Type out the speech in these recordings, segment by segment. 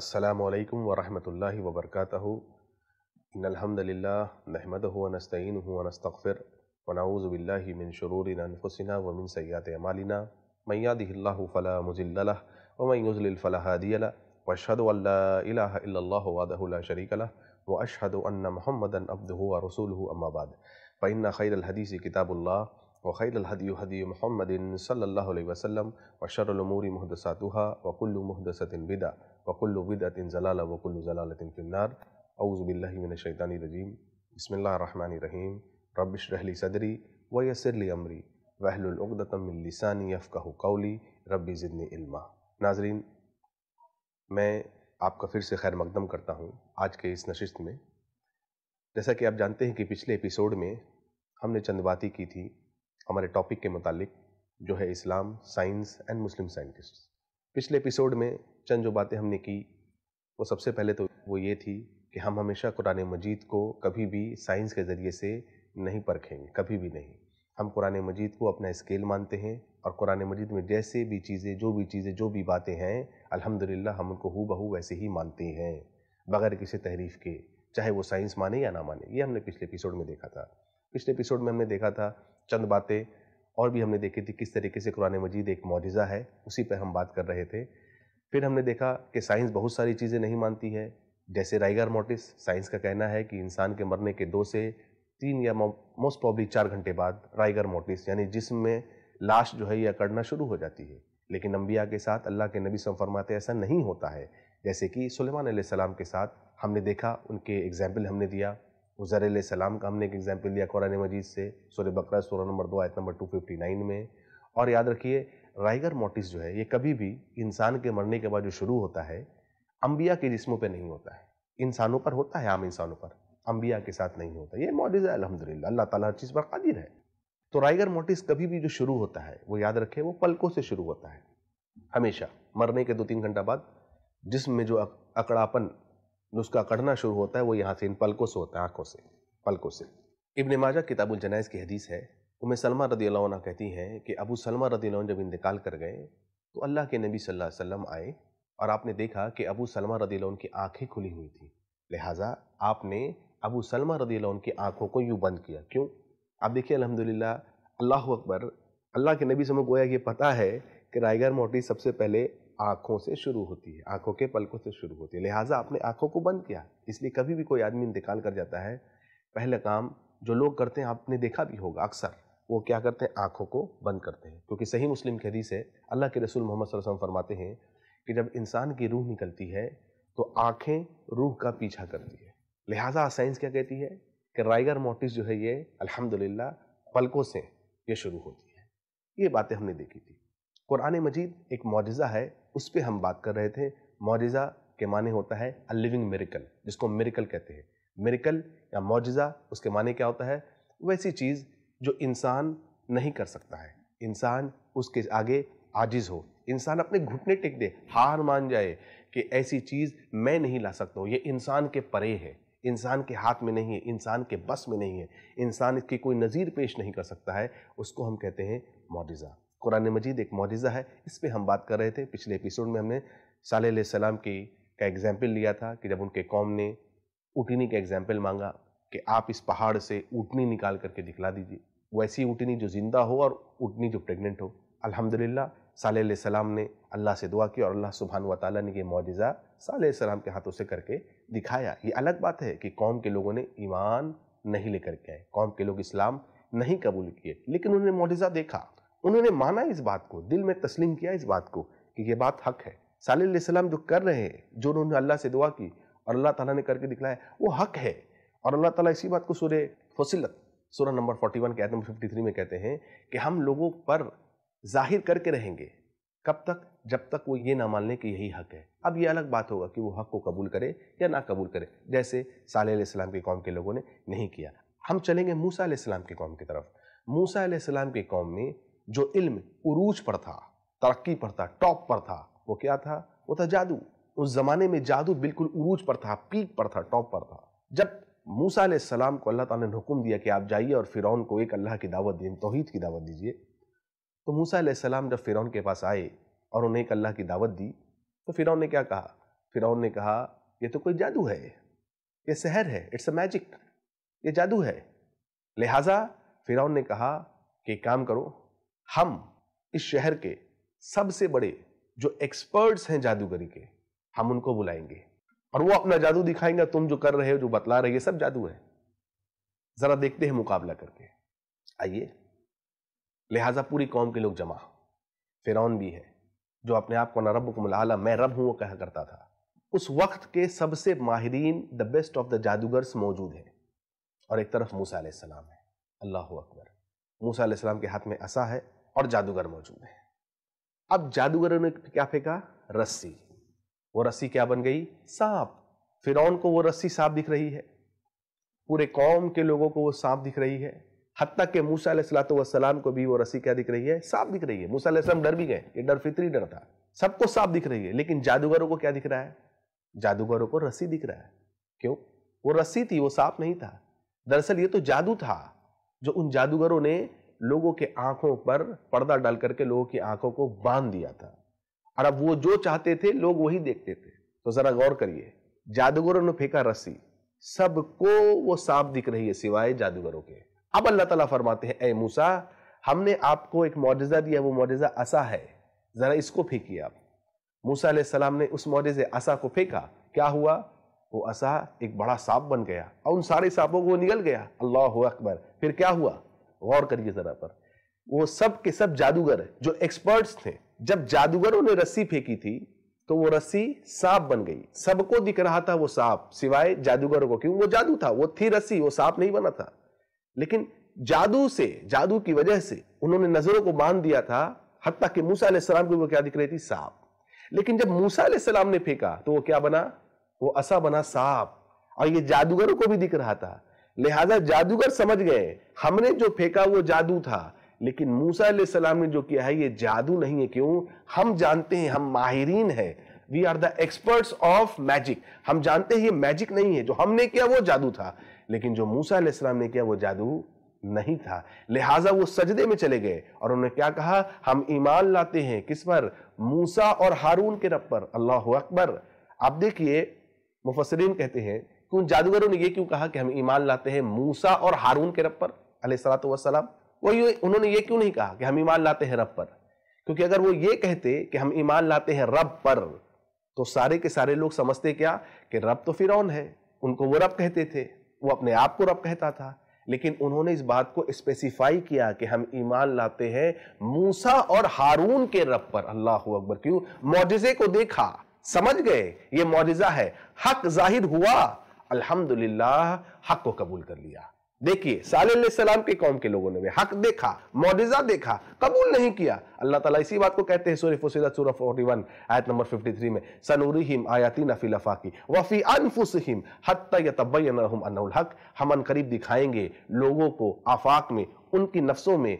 अल्लाम वरहमल वबरक इनहमदिल्ला नहमद नस्तीन वनस्तफ़िर वनाऊज़बिल्लिन शरूरफ़ुसिना वमिन सयात अमालिना मैयादिल्ला फ़ला मुज़िल्ला वमैज़लफ़लादियला वशद वादल शरीकला व अशहद अन महमदन अब्द रसूल अम्माबाद फ़ैन खैर हदीसी किताबुल्ला वख़ैर हदी हदी महमद वसम वशरमूरी महदसातुहा वकुल महदसतिन बिदा वकुल बिदतिन जलाल वकुल जलालतिन फिन्नार अउज़बिल्लिमिनशैतानी रजीम बसमिल्ल रहीम रबिश रहली सदरी वयसरली अमरी वहलुलगदतमिलसानी यफ़ा कौली रबी ज़िदनी इल्मा नाजरीन मैं आपका फिर से खैर मकदम करता हूँ आज के इस नशिस्त में जैसा कि आप जानते हैं कि पिछले एपिसोड में हमने चंद बातें की थी हमारे टॉपिक के मुतालिक जो है Islam science and Muslim scientist पिछले एपिसोड में चंद जो बातें हमने की वो सबसे पहले तो वो ये थी कि हम हमेशा कुरान मजीद को कभी भी साइंस के ज़रिए से नहीं परखेंगे कभी भी नहीं हम कुरान मजीद को अपना स्केल मानते हैं और कुरान मजीद में जैसे भी चीज़ें जो भी चीज़ें जो भी बातें हैं अल्हम्दुलिल्लाह हम उनको हु बहू वैसे ही मानते हैं बगैर किसी तहरीफ के चाहे वो साइंस माने या ना माने ये हमने पिछले एपिसोड में देखा था पिछले एपिसोड में हमने देखा था चंद बातें और भी हमने देखी थी किस तरीके से कुरान मजीद एक मुजज़ा है उसी पर हम बात कर रहे थे फिर हमने देखा कि साइंस बहुत सारी चीज़ें नहीं मानती है जैसे राइगर मोटिस साइंस का कहना है कि इंसान के मरने के दो से तीन या मोस्ट प्रॉब्ली चार घंटे बाद राइगर मोटिस यानी जिसम में लाश जो है यह अकड़ना शुरू हो जाती है लेकिन अम्बिया के साथ अल्लाह के नबी सम फरमाते ऐसा नहीं होता है जैसे कि सलेमान सलाम के साथ हमने देखा उनके एग्जाम्पल हमने दिया उज़र सलाम का हमने एक एग्जाम्पल लिया कुरान मजीद से सूर बकरा सोलह नंबर दो आयत नंबर 259 में और याद रखिए राइगर मोटिस जो है ये कभी भी इंसान के मरने के बाद जो शुरू होता है अम्बिया के जिस्मों पर नहीं होता है इंसानों पर होता है आम इंसानों पर अम्बिया के साथ नहीं होता ये है अलहमदिल्ला अल्लाह ताला हर चीज़ पर कादिर है तो राइगर मोटिस कभी भी जो शुरू होता है वो याद रखें वो पलकों से शुरू होता है हमेशा मरने के दो तीन घंटा बाद जिसम में जो अकड़ापन नुस्खा कढ़ना शुरू होता है वो यहाँ से इन पलकों से होता है आँखों से पलकों से इबन माजा किताबुल जनाइज की हदीस है उम्मे सलमा रदी अल्लाह कहती हैं कि अबू सलमा रदी जब इंतकाल कर गए तो अल्लाह के नबी सल्लल्लाहु अलैहि वसल्लम आए और आपने देखा कि अबू सलमा रदी की आँखें खुली हुई थी लिहाजा आपने अबू सलमा रदी की आँखों को यूँ बंद किया क्यों आप देखिए अलहमदिल्ला अल्लाह अकबर अल्लाह के नबी से हमें गोया ये पता है कि रायगर मोटी सबसे पहले आंखों से शुरू होती है आंखों के पलकों से शुरू होती है लिहाजा आपने आंखों को बंद किया इसलिए कभी भी कोई आदमी इंतकाल कर जाता है पहला काम जो लोग करते हैं आपने देखा भी होगा अक्सर वो क्या करते हैं आंखों को बंद करते हैं क्योंकि सही मुस्लिम की हदीस है अल्लाह के रसूल मोहम्मद वसल्लम फरमाते हैं कि जब इंसान की रूह निकलती है तो आँखें रूह का पीछा करती है लिहाजा साइंस क्या कहती है कि राइगर मोटिस जो है ये अल्हम्दुलिल्लाह पलकों से ये शुरू होती है ये बातें हमने देखी थी कुरान मजीद एक मुआजा है उस पर हम बात कर रहे थे मोजा के माने होता है अ लिविंग मेरिकल जिसको मेरिकल कहते हैं मेरिकल या मोजा उसके माने क्या होता है वैसी चीज़ जो इंसान नहीं कर सकता है इंसान उसके आगे आजिज हो इंसान अपने घुटने टेक दे हार मान जाए कि ऐसी चीज़ मैं नहीं ला सकता हूँ ये इंसान के परे है इंसान के हाथ में नहीं है इंसान के बस में नहीं है इंसान इसकी कोई नज़ीर पेश नहीं कर सकता है उसको हम कहते हैं मोजा कुरान मजीद एक मुजज़ा है इस पर हम बात कर रहे थे पिछले एपिसोड में हमने साल सलाम की का एग्ज़ाम्पल लिया था कि जब उनके कौम ने ऊटनी का एग्ज़ाम्पल मांगा कि आप इस पहाड़ से ऊटनी निकाल करके दिखला दीजिए वैसी ऊटनी जो ज़िंदा हो और ऊटनी जो प्रेग्नेंट हो अल्हम्दुलिल्लाह साल सलाम ने अल्लाह से दुआ की और अल्लाह सुबहान व ताली ने यह मुआजा साल सलाम के हाथों से करके दिखाया ये अलग बात है कि कौम के लोगों ने ईमान नहीं लेकर के आए कौम के लोग इस्लाम नहीं कबूल किए लेकिन उन्होंने मुआजा देखा उन्होंने माना इस बात को दिल में तस्लीम किया इस बात को कि ये बात हक है सालम जो कर रहे हैं जो उन्होंने अल्लाह से दुआ की और अल्लाह ताला ने करके दिखलाया वो हक है और अल्लाह ताला इसी बात को सूर्य फसिलत सूर्य नंबर फोर्टी वन के आयत फिफ्टी थ्री में कहते हैं कि हम लोगों पर जाहिर करके रहेंगे कब तक जब तक वो ये ना मान लें कि यही हक है अब ये अलग बात होगा कि वो हक को कबूल करे या ना कबूल करे जैसे सलाम की कौम के लोगों ने नहीं किया हम चलेंगे मूसा की कौम की तरफ मूसा की कौम में जो इल्म उरूज पर था तरक्की पर था टॉप पर था वो क्या था वो था जादू उस जमाने में जादू बिल्कुल उरूज पर था पीक पर था टॉप पर था जब मूसा सलाम को अल्लाह ताला ने हुक्म दिया कि आप जाइए और फ़िरौन को एक अल्लाह की दावत दें तोहहीद की दावत दीजिए तो मूसा सलाम जब फ़िरौन के पास आए और उन्हें एक अल्लाह की दावत दी तो फ़िरौन ने क्या कहा फ़िरौन ने कहा ये तो कोई जादू है ये शहर है इट्स अ मैजिक ये जादू है लिहाजा फ़िरौन ने कहा कि काम करो हम इस शहर के सबसे बड़े जो एक्सपर्ट्स हैं जादूगरी के हम उनको बुलाएंगे और वो अपना जादू दिखाएंगे तुम जो कर रहे हो जो बतला रहे हो सब जादू है जरा देखते हैं मुकाबला करके आइए लिहाजा पूरी कौम के लोग जमा फिरौन भी है जो अपने आप को रब को मिला मैं रब हूँ वो कहा करता था उस वक्त के सबसे माहरीन द बेस्ट ऑफ द जादूगर्स मौजूद हैं और एक तरफ मूसा सलाम है अल्लाह अकबर मूसा के हाथ में असा है और जादूगर मौजूद है अब जादूगरों ने क्या फेंका रस्सी वो रस्सी क्या बन गई सांप फिर को वो रस्सी सांप दिख रही है पूरे कौम के लोगों को वो सांप दिख रही है हत्या के मूसा सलाम को भी वो रस्सी क्या दिख रही है सांप दिख रही है मूसा डर भी गए ये डर फितरी डर था सबको सांप दिख रही है लेकिन जादूगरों को क्या दिख रहा है जादूगरों को रस्सी दिख रहा है क्यों वो रस्सी थी वो सांप नहीं था दरअसल ये तो जादू था जो उन जादूगरों ने लोगों के आंखों पर पर्दा डाल करके लोगों की आंखों को बांध दिया था और अब वो जो चाहते थे लोग वही देखते थे तो जरा गौर करिए जादूगरों ने फेंका रस्सी सबको वो सांप दिख रही है सिवाय जादूगरों के अब अल्लाह ताला फरमाते हैं ए मूसा हमने आपको एक मुआजा दिया वो मुआजा असा है ज़रा इसको फेंकी आप मूसा सलाम ने उस मुआजे असा को फेंका क्या हुआ वो असा एक बड़ा सांप बन गया और उन सारे सांपों को निकल गया अल्लाह अकबर फिर क्या हुआ गौर करिए जरा पर वो सब के सब जादूगर है जो एक्सपर्ट्स थे जब जादूगरों ने रस्सी फेंकी थी तो वो रस्सी सांप बन गई सबको दिख रहा था वो सांप सिवाय जादूगरों को क्यों वो जादू था वो थी रस्सी वो सांप नहीं बना था लेकिन जादू से जादू की वजह से उन्होंने नजरों को बांध दिया था हत्या कि मूसा सलाम को वो क्या दिख रही थी सांप लेकिन जब मूसा सलाम ने फेंका तो वो क्या बना वो असा बना सांप और ये जादूगरों को भी दिख रहा था लिहाजा जादूगर समझ गए हमने जो फेंका वो जादू था लेकिन मूसा सलाम ने जो किया है ये जादू नहीं है क्यों हम जानते हैं हम माहरीन है we are the experts of magic हम जानते हैं ये मैजिक नहीं है जो हमने किया वो जादू था लेकिन जो मूसा सलाम ने किया वो जादू नहीं था लिहाजा वो सजदे में चले गए और उन्होंने क्या कहा हम ईमान लाते हैं किस पर मूसा और हारून के रब पर अल्लाह अकबर आप देखिए मुफसरीन कहते हैं तो उन जादूगरों ने यह क्यों कहा कि हम ईमान लाते हैं मूसा और हारून के रब पर अलैहिस्सलातु वसलाम वही उन्होंने ये क्यों नहीं कहा कि हम ईमान लाते हैं रब पर क्योंकि अगर वो ये कहते कि हम ईमान लाते हैं रब पर तो सारे के सारे लोग समझते क्या कि रब तो फिरौन है उनको वो रब कहते थे वो अपने आप को रब कहता था लेकिन उन्होंने इस बात को स्पेसिफाई किया कि हम ईमान लाते हैं मूसा और हारून के रब पर अल्लाह अकबर क्यों मुआजे को देखा समझ गए ये मुआजा है हक जाहिर हुआ अल्हम्दुलिल्लाह हक को कबूल कर लिया देखिए सलाम के कौम के लोगों ने हक देखा मोजा देखा कबूल नहीं किया अल्लाह ताला इसी बात को कहते हैं सूरह फुसिलत सूरह 41 आयत नंबर 53 में सनूरीहिम आयाती नफी लफाकी वफ़ी अनफुसहिम हत्ता यतबैन रहम अन्नहुल हक हम अन करीब दिखाएंगे लोगों को आफाक में उनकी नफ्सों में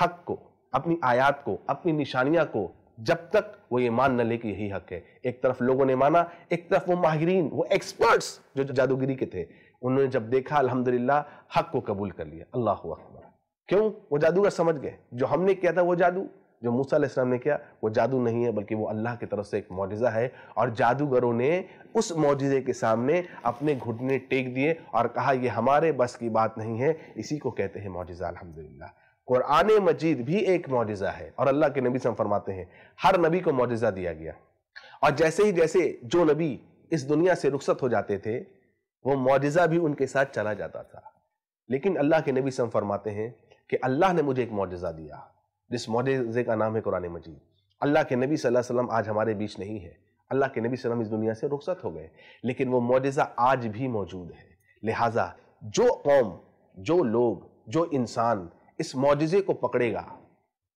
हक को अपनी आयात को अपनी निशानियां को जब तक वो ये मान न ले कि यही हक है एक तरफ लोगों ने माना एक तरफ वो माहरीन वो एक्सपर्ट्स जो जादूगिरी के थे उन्होंने जब देखा अल्हम्दुलिल्लाह हक को कबूल कर लिया अल्लाह अकबर क्यों वो जादूगर समझ गए जो हमने किया था वो जादू जो मूसा इस्लाम ने किया वो जादू नहीं है बल्कि वो अल्लाह की तरफ से एक मुआजा है और जादूगरों ने उस मुआजे के सामने अपने घुटने टेक दिए और कहा ये हमारे बस की बात नहीं है इसी को कहते हैं मुआजा अलहमदिल्ला कुरान मजीद भी एक मुआजा है और अल्लाह के नबी से हम फरमाते हैं हर नबी को मुआजा दिया गया और जैसे ही जैसे जो नबी इस दुनिया से रुखसत हो जाते थे वो मुआजा भी उनके साथ चला जाता था लेकिन अल्लाह के नबी से हम फरमाते हैं कि अल्लाह ने मुझे एक मुआजा दिया जिस मुआजे का नाम है कुरान मजीद अल्लाह के नबी सल्लल्लाहु वसल्लम आज हमारे बीच नहीं है अल्लाह के नबी वसल्लम इस दुनिया से रुखसत हो गए लेकिन वो मुआजा आज भी मौजूद है लिहाजा जो कौम जो लोग जो इंसान इस मुआजे को पकड़ेगा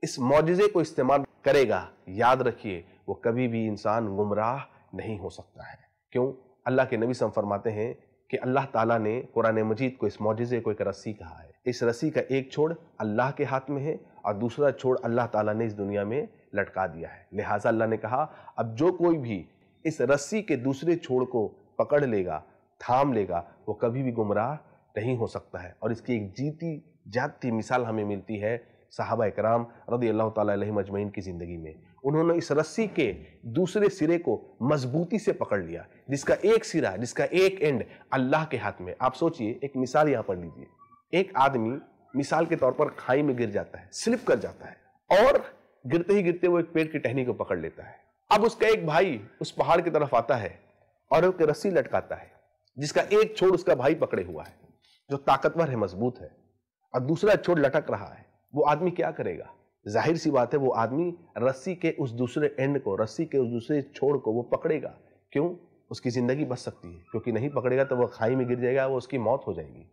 इस मुआजे को इस्तेमाल करेगा याद रखिए वो कभी भी इंसान गुमराह नहीं हो सकता है क्यों अल्लाह के नबी सम फरमाते हैं कि अल्लाह ताला ने कुरान मजीद को इस मुआजे को एक रस्सी कहा है इस रस्सी का एक छोड़ अल्लाह के हाथ में है और दूसरा छोड़ अल्लाह ताला ने इस दुनिया में लटका दिया है लिहाजा अल्लाह ने कहा अब जो कोई भी इस रस्सी के दूसरे छोड़ को पकड़ लेगा थाम लेगा वो कभी भी गुमराह नहीं हो सकता है और इसकी एक जीती जाती मिसाल हमें मिलती है साहबा कराम रदी अल्लाह तजमैन की ज़िंदगी में उन्होंने इस रस्सी के दूसरे सिरे को मजबूती से पकड़ लिया जिसका एक सिरा जिसका एक एंड अल्लाह के हाथ में आप सोचिए एक मिसाल यहाँ पर लीजिए एक आदमी मिसाल के तौर पर खाई में गिर जाता है स्लिप कर जाता है और गिरते ही गिरते वो एक पेड़ की टहनी को पकड़ लेता है अब उसका एक भाई उस पहाड़ की तरफ आता है और एक रस्सी लटकाता है जिसका एक छोड़ उसका भाई पकड़े हुआ है जो ताकतवर है मजबूत है और दूसरा छोर लटक रहा है वो आदमी क्या करेगा जाहिर सी बात है वो आदमी रस्सी के उस दूसरे एंड को रस्सी के उस दूसरे छोड़ को वो पकड़ेगा क्यों उसकी ज़िंदगी बच सकती है क्योंकि नहीं पकड़ेगा तो वह खाई में गिर जाएगा वो उसकी मौत हो जाएगी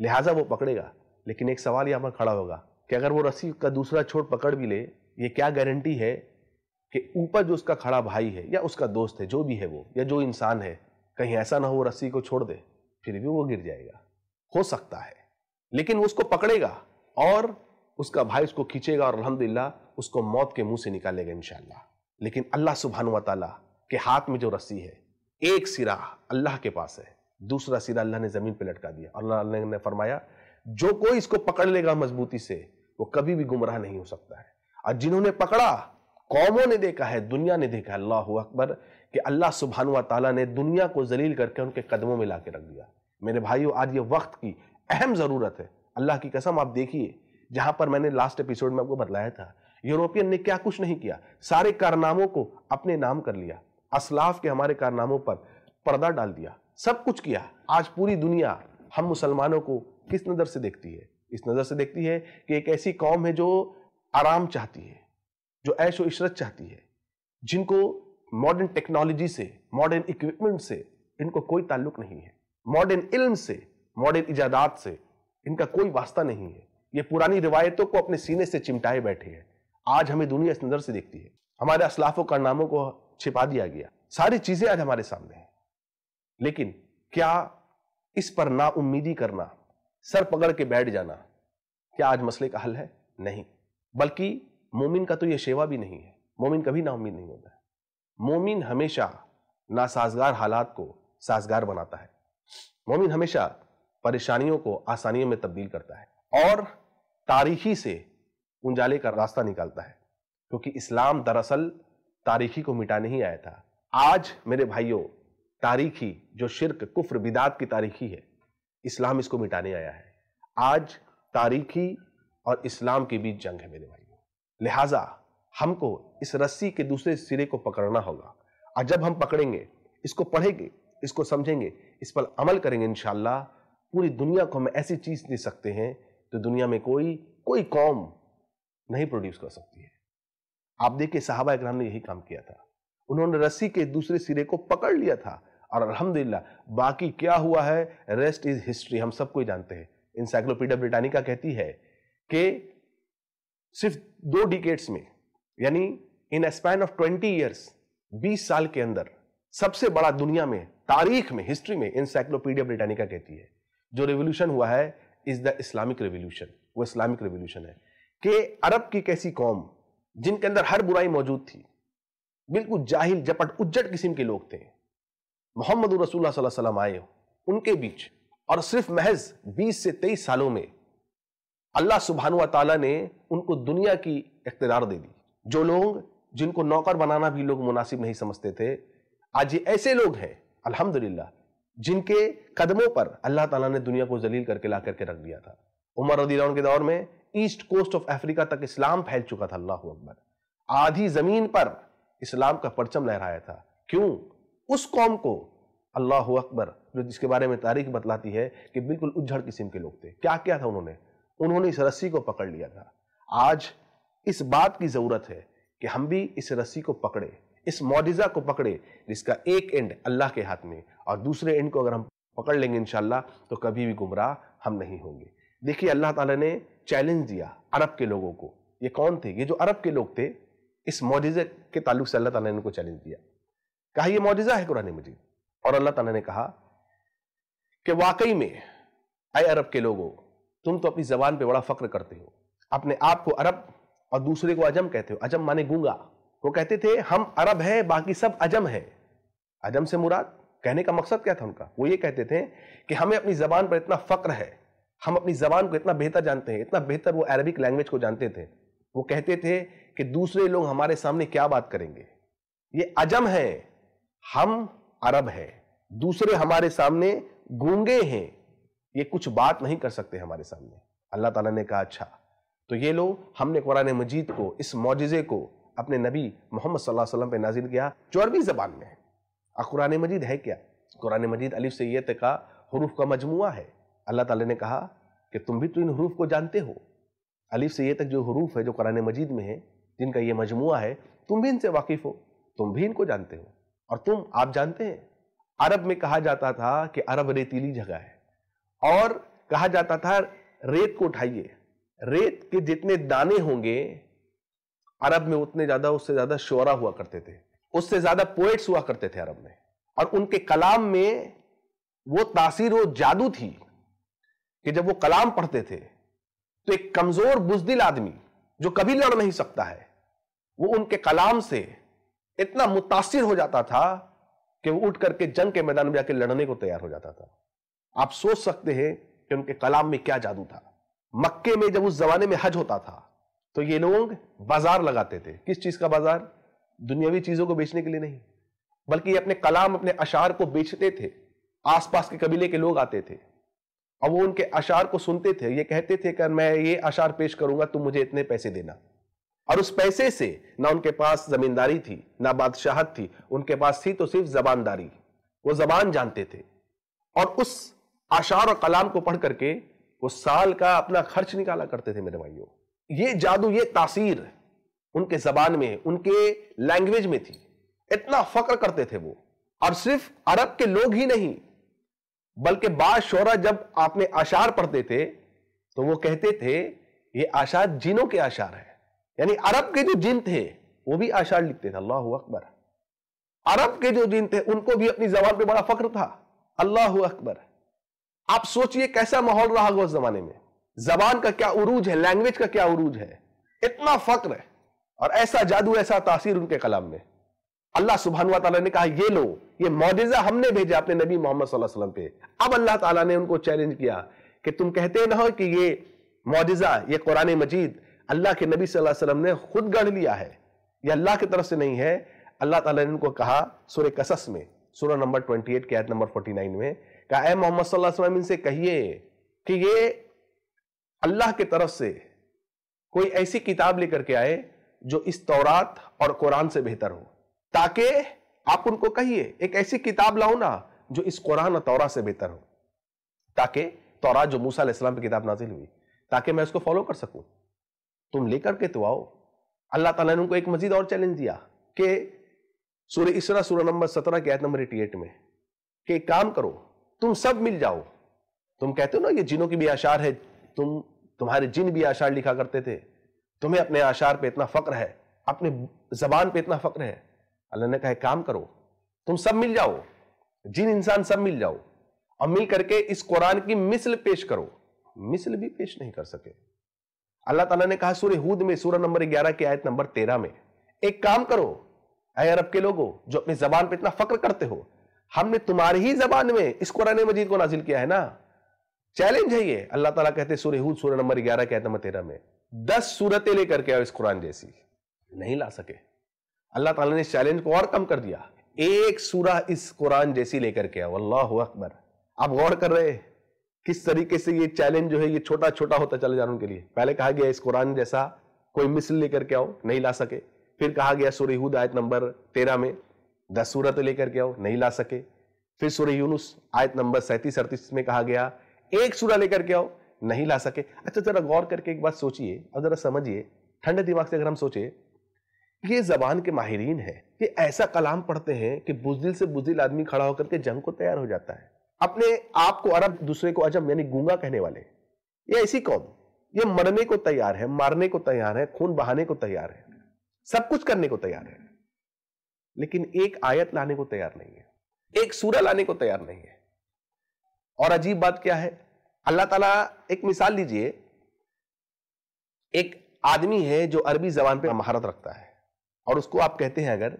लिहाजा वो पकड़ेगा लेकिन एक सवाल यहाँ पर खड़ा होगा कि अगर वो रस्सी का दूसरा छोर पकड़ भी ले ये क्या गारंटी है कि ऊपर जो उसका खड़ा भाई है या उसका दोस्त है जो भी है वो या जो इंसान है कहीं ऐसा ना हो रस्सी को छोड़ दे फिर भी वो गिर जाएगा हो सकता है लेकिन उसको पकड़ेगा और उसका भाई उसको खींचेगा और अलहमदिल्ला उसको मौत के मुंह से निकालेगा इनशाला लेकिन अल्लाह सुबहान तला के हाथ में जो रस्सी है एक सिरा अल्लाह के पास है दूसरा सिरा अल्लाह ने ज़मीन पर लटका दिया अल्लाह ने फरमाया जो कोई इसको पकड़ लेगा मजबूती से वो कभी भी गुमराह नहीं हो सकता है और जिन्होंने पकड़ा कौमों ने देखा है दुनिया ने देखा है अल्लाह अकबर कि अल्लाह सुबहानवा तला ने दुनिया को जलील करके उनके कदमों में ला रख दिया मेरे भाइयों आज ये वक्त की अहम ज़रूरत है अल्लाह की कसम आप देखिए जहां पर मैंने लास्ट एपिसोड में आपको बतलाया था यूरोपियन ने क्या कुछ नहीं किया सारे कारनामों को अपने नाम कर लिया असलाफ के हमारे कारनामों पर पर्दा डाल दिया सब कुछ किया आज पूरी दुनिया हम मुसलमानों को किस नज़र से देखती है इस नज़र से देखती है कि एक ऐसी कौम है जो आराम चाहती है जो ऐश इशरत चाहती है जिनको मॉडर्न टेक्नोलॉजी से मॉडर्न इक्विपमेंट से इनको कोई ताल्लुक नहीं है मॉडर्न इल्म से मॉडर्न इजादात से इनका कोई वास्ता नहीं है ये पुरानी रिवायतों को अपने सीने से चिमटाए बैठे हैं आज हमें दुनिया इस नज़र से देखती है हमारे असलाफों का नामों को छिपा दिया गया सारी चीज़ें आज हमारे सामने हैं लेकिन क्या इस पर उम्मीदी करना सर पकड़ के बैठ जाना क्या आज मसले का हल है नहीं बल्कि मोमिन का तो यह सेवा भी नहीं है मोमिन कभी ना उम्मीद नहीं होता मोमिन हमेशा नासाजगार हालात को साजगार बनाता है मोमिन हमेशा परेशानियों को आसानियों में तब्दील करता है और तारीखी से उजाले का रास्ता निकालता है क्योंकि इस्लाम दरअसल तारीखी को मिटाने ही आया था आज मेरे भाइयों तारीखी जो शिरक कुफ्र बिदात की तारीखी है इस्लाम इसको मिटाने आया है आज तारीखी और इस्लाम के बीच जंग है मेरे भाइयों लिहाजा हमको इस रस्सी के दूसरे सिरे को पकड़ना होगा और जब हम पकड़ेंगे इसको पढ़ेंगे इसको समझेंगे इस पर अमल करेंगे इन पूरी दुनिया को हम ऐसी चीज़ दे सकते हैं जो तो दुनिया में कोई कोई कौम नहीं प्रोड्यूस कर सकती है आप देखिए साहबा इकराम ने यही काम किया था उन्होंने रस्सी के दूसरे सिरे को पकड़ लिया था और अलहमदिल्ला बाकी क्या हुआ है रेस्ट इज हिस्ट्री हम सबको ही जानते हैं इंसाइक्लोपीडिया ब्रिटानिका कहती है कि सिर्फ दो डिकेट्स में यानी in span of twenty years बीस साल के अंदर सबसे बड़ा दुनिया में तारीख में हिस्ट्री में इंसाइक्लोपीडिया ब्रिटानिका कहती है जो रेवोल्यूशन हुआ है इज द इस्लामिक रेवोल्यूशन वो इस्लामिक रेवोल्यूशन है कि अरब की कैसी कौम जिनके अंदर हर बुराई मौजूद थी बिल्कुल जाहिल जपट उज्जट किस्म के लोग थे मोहम्मद रसूल वसल्लम आए उनके बीच और सिर्फ महज 20 से 23 सालों में अल्लाह सुबहान तला ने उनको दुनिया की इकतदार दे दी जो लोग जिनको नौकर बनाना भी लोग मुनासिब नहीं समझते थे आज ये ऐसे लोग हैं अल्हम्दुलिल्लाह जिनके कदमों पर अल्लाह ताला ने दुनिया को जलील करके ला करके रख दिया था उमर रदी के दौर में ईस्ट कोस्ट ऑफ अफ्रीका तक इस्लाम फैल चुका था अल्लाह अकबर आधी जमीन पर इस्लाम का परचम लहराया था क्यों उस कौम को अल्लाह अकबर जो जिसके बारे में तारीख बतलाती है कि बिल्कुल उज्जड़ किस्म के लोग थे क्या क्या था उन्होंने उन्होंने इस रस्सी को पकड़ लिया था आज इस बात की ज़रूरत है कि हम भी इस रस्सी को पकड़े इस मुआजा को पकड़े जिसका एक एंड अल्लाह के हाथ में और दूसरे एंड को अगर हम पकड़ लेंगे इन तो कभी भी गुमराह हम नहीं होंगे देखिए अल्लाह ताला ने चैलेंज दिया अरब के लोगों को ये कौन थे ये जो अरब के लोग थे इस मुआजे के ताल्लुक से अल्लाह ताला ने चैलेंज दिया कहा यह मुआजा है कुरान मजीद और अल्लाह ताला ने कहा कि वाकई में आए अरब के लोगों तुम तो अपनी जबान पर बड़ा फख्र करते हो अपने आप को अरब और दूसरे को अजम कहते हो अजम माने गूंगा वो कहते थे हम अरब हैं बाकी सब अजम हैं अजम से मुराद कहने का मकसद क्या था उनका वो ये कहते थे कि हमें अपनी ज़बान पर इतना फ़क्र है हम अपनी ज़बान को इतना बेहतर जानते हैं इतना बेहतर वो अरबिक लैंग्वेज को जानते थे वो कहते थे कि दूसरे लोग हमारे सामने क्या बात करेंगे ये अजम है हम अरब हैं दूसरे हमारे सामने गूंगे हैं ये कुछ बात नहीं कर सकते हमारे सामने अल्लाह ताला ने कहा अच्छा तो ये लो हमने कुरान मजीद को इस मुआजे को अपने नबी मोहम्मद सल्लल्लाहु अलैहि वसल्लम पे नाजिल किया जो अरबी ज़बान में है और कुरान मजीद है क्या कुरान मजीद अलिफ से यह का हरूफ का मजमु है अल्लाह ताला ने कहा कि तुम भी तो इन हरूफ को जानते हो अलिफ से यह तक जो हरूफ है जो कुरान मजीद में है जिनका यह मजमु है तुम भी इनसे वाकिफ़ हो तुम भी इनको जानते हो और तुम आप जानते हैं अरब में कहा जाता था कि अरब रेतीली जगह है और कहा जाता था रेत को उठाइए रेत के जितने दाने होंगे अरब में उतने ज्यादा उससे ज्यादा शोरा हुआ करते थे उससे ज्यादा पोएट्स हुआ करते थे अरब में और उनके कलाम में वो तासीर वो जादू थी कि जब वो कलाम पढ़ते थे तो एक कमजोर बुजदिल आदमी जो कभी लड़ नहीं सकता है वो उनके कलाम से इतना मुतासर हो जाता था कि वो उठ करके जंग के मैदान में जाकर लड़ने को तैयार हो जाता था आप सोच सकते हैं कि उनके कलाम में क्या जादू था मक्के में जब उस जमाने में हज होता था तो ये लोग बाजार लगाते थे किस चीज का बाजार दुनियावी चीजों को बेचने के लिए नहीं बल्कि ये अपने कलाम अपने अशार को बेचते थे आसपास के कबीले के लोग आते थे और वो उनके अशार को सुनते थे ये कहते थे कि मैं ये अशार पेश करूंगा तुम मुझे इतने पैसे देना और उस पैसे से ना उनके पास जमींदारी थी ना बादशाहत थी उनके पास थी तो सिर्फ जबानदारी वो जबान जानते थे और उस आशार और कलाम को पढ़ करके वो साल का अपना खर्च निकाला करते थे मेरे भाइयों ये जादू ये तासीर उनके जबान में उनके लैंग्वेज में थी इतना फक्र करते थे वो और सिर्फ अरब के लोग ही नहीं बल्कि बादशोरा जब आपने आशार पढ़ते थे तो वो कहते थे ये आशार जिनों के आशार है यानी अरब के जो जिन थे वो भी आशार लिखते थे अल्लाह अकबर अरब के जो जिन थे उनको भी अपनी जबान पे बड़ा फक्र था अल्लाह अकबर आप सोचिए कैसा माहौल रहा उस जमाने में जबान का क्या उरूज है लैंग्वेज का क्या उरूज है इतना फक्र है और ऐसा जादू ऐसा तासीर उनके कलाम में अल्लाह सुबहान तला ने कहा ये लो ये मुआजा हमने भेजा अपने नबी मोहम्मद वसल्लम पे अब अल्लाह ताला ने उनको चैलेंज किया कि तुम कहते ना हो कि ये मुआजा ये कुरान मजीद अल्लाह के नबी वसल्लम ने खुद गढ़ लिया है ये अल्लाह की तरफ से नहीं है अल्लाह ताला ने उनको कहा सुर कसस में सूर्य नंबर एट के आयत नंबर नाइन में कहा मोहम्मद सल्लल्लाहु अलैहि वसल्लम इनसे कहिए कि ये अल्लाह की तरफ से कोई ऐसी किताब लेकर के आए जो इस तौरात और कुरान से बेहतर हो ताकि आप उनको कहिए एक ऐसी किताब लाओ ना जो इस कुरान और तौरा से बेहतर हो ताकि तौरात जो मूसा इस्लाम की किताब नाजिल हुई ताकि मैं उसको फॉलो कर सकूं तुम लेकर के तो आओ अल्लाह ताला ने उनको एक मजीद और चैलेंज दिया कि सूर्य इसरा सूर्य नंबर सत्रह की आयत नंबर एटी एट में कि काम करो तुम सब मिल जाओ तुम कहते हो ना ये जिनों की भी आशार है तुम तुम्हारे जिन भी आशार लिखा करते थे तुम्हें अपने आशार पे इतना फक्र है अपने जबान पे इतना फक्र है अल्लाह ने कहा काम करो तुम सब मिल जाओ जिन इंसान सब मिल जाओ और मिल करके इस कुरान की मिसल पेश करो मिसल भी पेश नहीं कर सके अल्लाह तला ने कहा सूर्य हूद में सूर्य नंबर ग्यारह की आयत नंबर तेरह में एक काम करो अरे अरब के लोगों जो अपनी जबान पे इतना फक्र करते हो हमने तुम्हारी ही जबान में इस कुरान मजीद को नाजिल किया है ना चैलेंज है ये अल्लाह ताला कहते सूर्य हूद सूर्य नंबर ग्यारह कहते नंबर तेरह में दस सूरतें लेकर के आओ इस कुरान जैसी नहीं ला सके अल्लाह ताला ने इस चैलेंज को और कम कर दिया एक सूरह इस कुरान जैसी लेकर के आओ अल्लाह अकबर आप गौर कर रहे किस तरीके से ये चैलेंज जो है ये छोटा छोटा होता चला जा रहा उनके लिए पहले कहा गया इस कुरान जैसा कोई मिसल लेकर के आओ नहीं ला सके फिर कहा गया हूद आयत नंबर तेरह में दस सूरत लेकर के आओ नहीं ला सके फिर सूर्य यूनुस आयत नंबर सैंतीस अड़तीस में कहा गया एक सूरा लेकर के आओ नहीं ला सके अच्छा जरा गौर करके एक बात सोचिए और जरा समझिए ठंडे दिमाग से अगर हम सोचे ये जबान के माहरीन है ये ऐसा कलाम पढ़ते हैं कि बुजदिल से बुजदिल आदमी खड़ा होकर के जंग को तैयार हो जाता है अपने आप को अरब दूसरे को अजब यानी गूंगा कहने वाले ये ऐसी कौम ये मरने को तैयार है मारने को तैयार है खून बहाने को तैयार है सब कुछ करने को तैयार है लेकिन एक आयत लाने को तैयार नहीं है एक सूरा लाने को तैयार नहीं है और अजीब बात क्या है अल्लाह ताला एक मिसाल लीजिए एक आदमी है जो अरबी जबान पे महारत रखता है और उसको आप कहते हैं अगर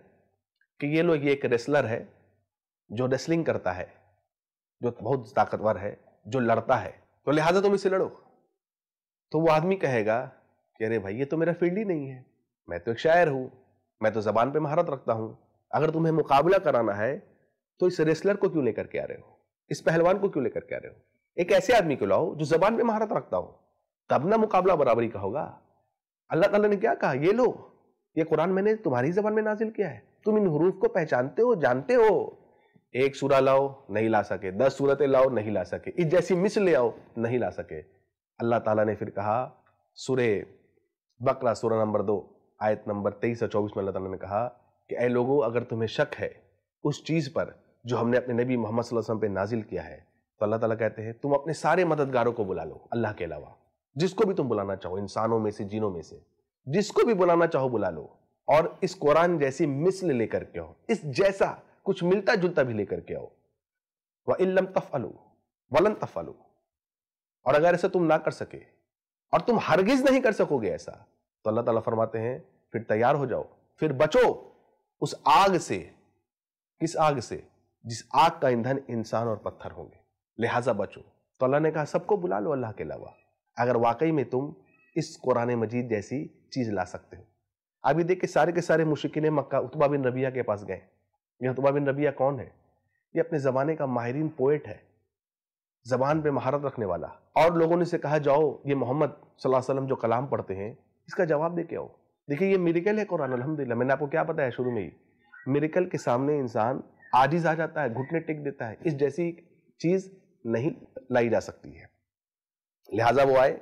कि ये लोग ये एक रेसलर है जो रेसलिंग करता है जो बहुत ताकतवर है जो लड़ता है तो लिहाजा तुम इसे लड़ो तो वो आदमी कहेगा कि अरे भाई ये तो मेरा फील्ड ही नहीं है मैं तो एक शायर हूँ मैं तो जबान पे महारत रखता हूँ अगर तुम्हें मुकाबला कराना है तो इस रेसलर को क्यों लेकर के आ रहे हो इस पहलवान को क्यों लेकर कह रहे हो एक ऐसे आदमी को लाओ जो जबान में महारत रखता हो तब ना मुकाबला बराबरी का होगा अल्लाह तला ने क्या कहा ये लो ये कुरान मैंने तुम्हारी जबान में नाजिल किया है तुम इन हरूफ को पहचानते हो जानते हो एक सूरा लाओ नहीं ला सके दस सूरतें लाओ नहीं ला सके इस जैसी मिस ले आओ नहीं ला सके अल्लाह ताला ने फिर कहा सुरे बकरा सूरा नंबर दो आयत नंबर तेईस और चौबीस में अल्लाह ताला ने कहा कि ए लोगों अगर तुम्हें शक है उस चीज़ पर जो हमने अपने नबी मोहम्मद वसल्लम पे नाजिल किया है तो अल्लाह ताला कहते हैं तुम अपने सारे मददगारों को बुला लो अल्लाह के अलावा जिसको भी तुम बुलाना चाहो इंसानों में से जिनों में से जिसको भी बुलाना चाहो बुला लो और इस कुरान जैसी मिसल लेकर के आओ इस जैसा कुछ मिलता जुलता भी लेकर के आओ व इलम तफअलू वलन तफअलू और अगर ऐसा तुम ना कर सके और तुम हरगिज नहीं कर सकोगे ऐसा तो अल्लाह ताला फरमाते हैं फिर तैयार हो जाओ फिर बचो उस आग से किस आग से जिस आग का ईंधन इंसान और पत्थर होंगे लिहाजा बचो तो अल्लाह ने कहा सबको बुला लो अल्लाह के अलावा अगर वाकई में तुम इस कुरान मजीद जैसी चीज़ ला सकते हो अभी देख के सारे के सारे मुश्किन मक्का उतबा बिन रबिया के पास गए ये उतबा बिन रबिया कौन है ये अपने ज़माने का माहरीन पोइट है ज़बान पे महारत रखने वाला और लोगों ने इसे कहा जाओ ये मोहम्मद सल्लल्लाहु जो कलाम पढ़ते हैं इसका जवाब दे के आओ देखिए ये मेरिकल है कुरान अलहमदिल्ला मैंने आपको क्या बताया शुरू में ही मेरिकल के सामने इंसान आजीज आ जाता है घुटने टेक देता है इस जैसी चीज नहीं लाई जा सकती है लिहाजा वो आए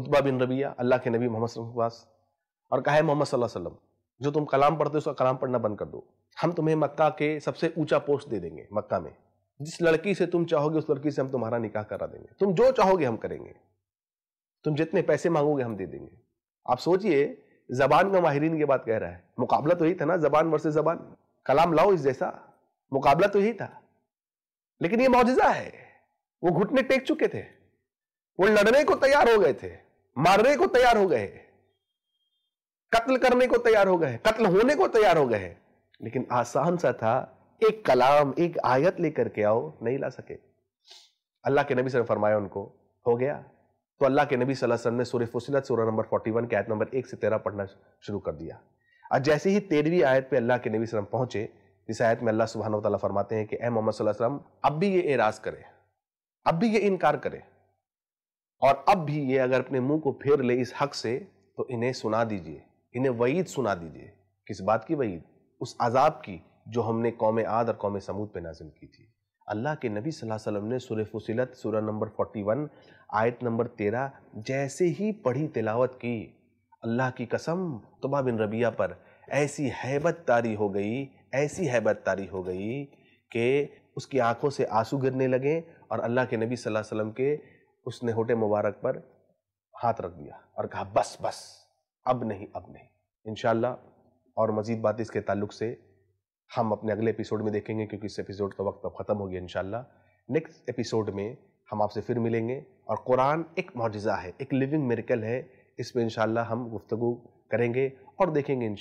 उत्बा बिन रबिया अल्लाह के नबी मोहम्मद के पास और कहा है मोहम्मद वसल्लम जो तुम कलाम पढ़ते हो उसका कलाम पढ़ना बंद कर दो हम तुम्हें मक्का के सबसे ऊंचा पोस्ट दे देंगे मक्का में जिस लड़की से तुम चाहोगे उस लड़की से हम तुम्हारा निकाह करा देंगे तुम जो चाहोगे हम करेंगे तुम जितने पैसे मांगोगे हम दे देंगे आप सोचिए जबान का माहरीन ये बात कह रहा है मुकाबला तो यही था ना जबान वर्से जबान कलाम लाओ इस जैसा मुकाबला तो यही था लेकिन ये मुआजा है वो घुटने टेक चुके थे वो लड़ने को तैयार हो गए थे मारने को तैयार हो गए कत्ल करने को तैयार हो गए कत्ल होने को तैयार हो गए लेकिन आसान सा था एक कलाम एक आयत लेकर के आओ नहीं ला सके अल्लाह के नबी सर फरमाया उनको हो गया तो अल्लाह के नबी सल्लल्लाहु वसल्लम ने सूर्य फुसिलत सूर्य नंबर वन के आयत नंबर एक से तेरह पढ़ना शुरू कर दिया और जैसे ही तेरहवीं आयत पे अल्लाह के नबी सल्लम पहुंचे इस आयत में अल्लाह सुबहान तला फरमाते हैं कि ए मोहम्मद अब भी ये एराज करे अब भी ये इनकार करे और अब भी ये अगर अपने मुंह को फेर ले इस हक से तो इन्हें सुना दीजिए इन्हें वईद सुना दीजिए किस बात की वईद उस अजाब की जो हमने कौम आद और कौम समूद पर नाजिल की थी अल्लाह के नबी सल्लल्लाहु अलैहि वसल्लम ने सूर्य फुसिलत सूरह नंबर 41 आयत नंबर 13 जैसे ही पढ़ी तिलावत की अल्लाह की कसम तुबा बिन रबिया पर ऐसी हैबत तारी हो गई ऐसी हैबत तारी हो गई कि उसकी आंखों से आंसू गिरने लगे और अल्लाह के नबी सल्लल्लाहु अलैहि वसल्लम के उसने होटे मुबारक पर हाथ रख दिया और कहा बस बस अब नहीं अब नहीं इन और मज़ीद बात इसके ताल्लुक से हम अपने अगले एपिसोड में देखेंगे क्योंकि इस एपिसोड का वक्त अब ख़त्म हो गया इन नेक्स्ट एपिसोड में हम आपसे फिर मिलेंगे और कुरान एक मुजज़ा है एक लिविंग मेरिकल है इस पर इन हम गुफ्तु करेंगे और देखेंगे इन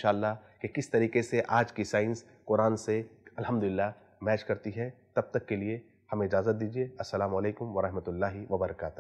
कि किस तरीके से आज की साइंस कुरान से अल्हम्दुलिल्लाह मैच करती है तब तक के लिए हमें इजाज़त दीजिए असल वरहमल वर्का